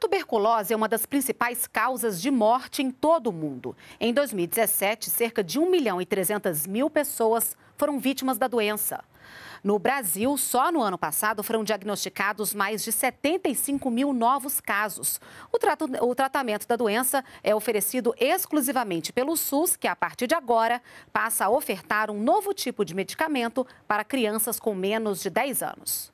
tuberculose é uma das principais causas de morte em todo o mundo. Em 2017, cerca de 1 milhão e 300 mil pessoas foram vítimas da doença. No Brasil, só no ano passado foram diagnosticados mais de 75 mil novos casos. O, trato, o, tratamento da doença é oferecido exclusivamente pelo SUS, que a partir de agora passa a ofertar um novo tipo de medicamento para crianças com menos de 10 anos.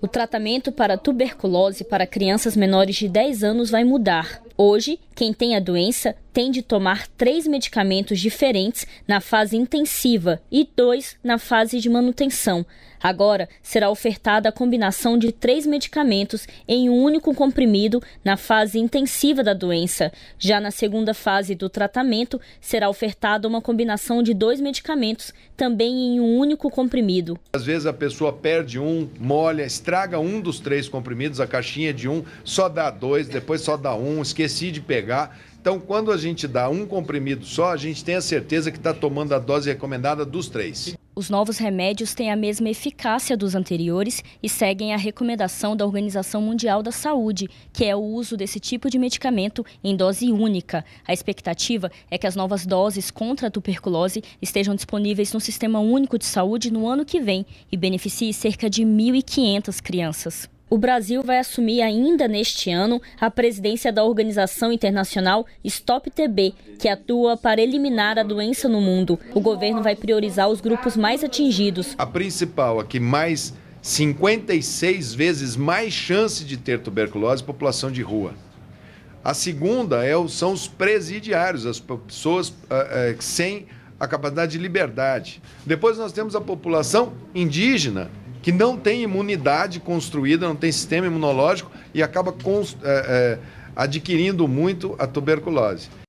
O tratamento para tuberculose para crianças menores de 10 anos vai mudar. Hoje, quem tem a doença tem de tomar três medicamentos diferentes na fase intensiva e dois na fase de manutenção. Agora será ofertada a combinação de três medicamentos em um único comprimido na fase intensiva da doença. Já na segunda fase do tratamento, será ofertada uma combinação de dois medicamentos também em um único comprimido. Às vezes a pessoa perde um, molha, estraga um dos três comprimidos, a caixinha de um, só dá dois, depois só dá um, esquece decide pegar. Então, quando a gente dá um comprimido só, a gente tem a certeza que está tomando a dose recomendada dos três. Os novos remédios têm a mesma eficácia dos anteriores e seguem a recomendação da Organização Mundial da Saúde, que é o uso desse tipo de medicamento em dose única. A expectativa é que as novas doses contra a tuberculose estejam disponíveis no Sistema Único de Saúde no ano que vem e beneficie cerca de 1.500 crianças. O Brasil vai assumir ainda neste ano a presidência da organização internacional Stop TB, que atua para eliminar a doença no mundo. O governo vai priorizar os grupos mais atingidos. A principal, a que mais 56 vezes mais chance de ter tuberculose, população de rua. A segunda é, são os presidiários, as pessoas eh, eh, sem a capacidade de liberdade. Depois nós temos a população indígena, que não tem imunidade construída, não tem sistema imunológico e acaba é, é, adquirindo muito a tuberculose.